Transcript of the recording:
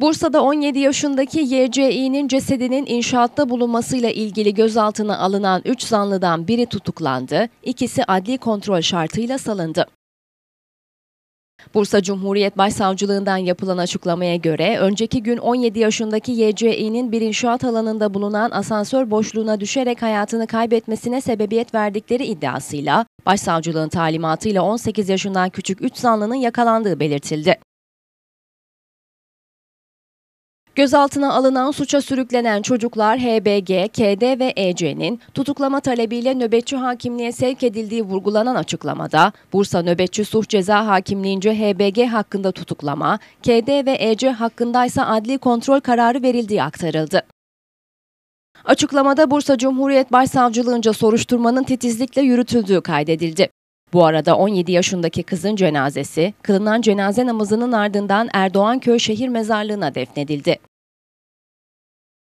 Bursa'da 17 yaşındaki YCİ'nin cesedinin inşaatta bulunmasıyla ilgili gözaltına alınan 3 zanlıdan biri tutuklandı, ikisi adli kontrol şartıyla salındı. Bursa Cumhuriyet Başsavcılığından yapılan açıklamaya göre önceki gün 17 yaşındaki YCİ'nin bir inşaat alanında bulunan asansör boşluğuna düşerek hayatını kaybetmesine sebebiyet verdikleri iddiasıyla Başsavcılığın talimatıyla 18 yaşından küçük 3 zanlının yakalandığı belirtildi. Gözaltına alınan suça sürüklenen çocuklar HBG, KD ve EC'nin tutuklama talebiyle nöbetçi hakimliğe sevk edildiği vurgulanan açıklamada Bursa Nöbetçi Suç Ceza Hakimliğince HBG hakkında tutuklama, KD ve EC hakkındaysa adli kontrol kararı verildiği aktarıldı. Açıklamada Bursa Cumhuriyet Başsavcılığınca soruşturmanın titizlikle yürütüldüğü kaydedildi. Bu arada 17 yaşındaki kızın cenazesi kılınan cenaze namazının ardından Erdoğanköy Şehir Mezarlığı'na defnedildi.